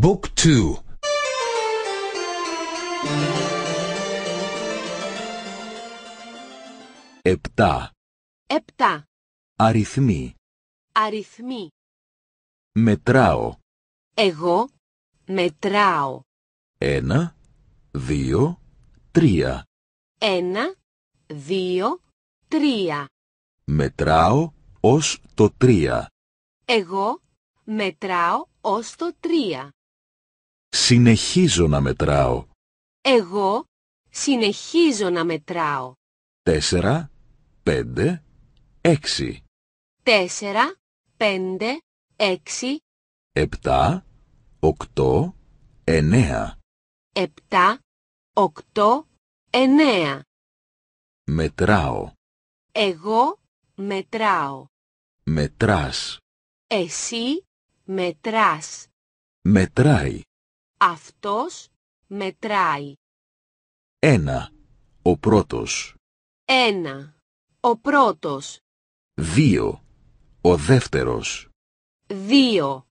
Book 2 επτά επτά αριθμοί αριθμοί μετράω εγώ μετράω ένα δύο τρία ένα δύο τρία μετράω ως το τρία εγώ μετράω ως το τρία συνεχίζω να μετράω. Εγώ συνεχίζω να μετράω. Τέσσερα, πέντε, έξι. Τέσσερα, πέντε, έξι. Επτά, οκτώ, εννέα. Επτά, οκτώ, εννέα. Μετράω. Εγώ μετράω. Μετράς. Εσύ μετράς. Μετράει. Αυτός μετράει. Ένα. Ο πρώτος. Ένα. Ο πρώτος. Δύο. Ο δεύτερος. Δύο.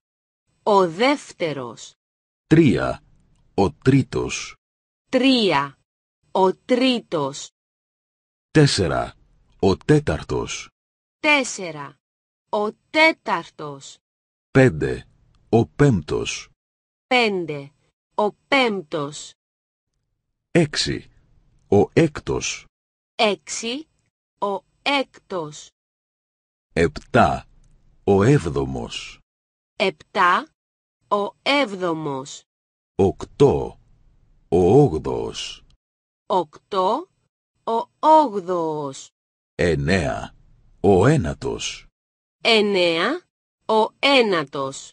Ο δεύτερος. Τρία. Ο τρίτος. Τρία. Ο τρίτος. Τέσσερα. Ο τέταρτος. Τέσσερα. Ο τέταρτος. Πέντε. Ο πέμπτος. Πέντε ο πέμπτος. Έξι Ο έκτος. Έξι Ο έκτος. Επτά. Ο έβδομος. επτά. Ο έβδομος. 8. Ο όγδοος. 8. Ο όγδοος. Εννέα. Ο ένατος. Ο ένατος.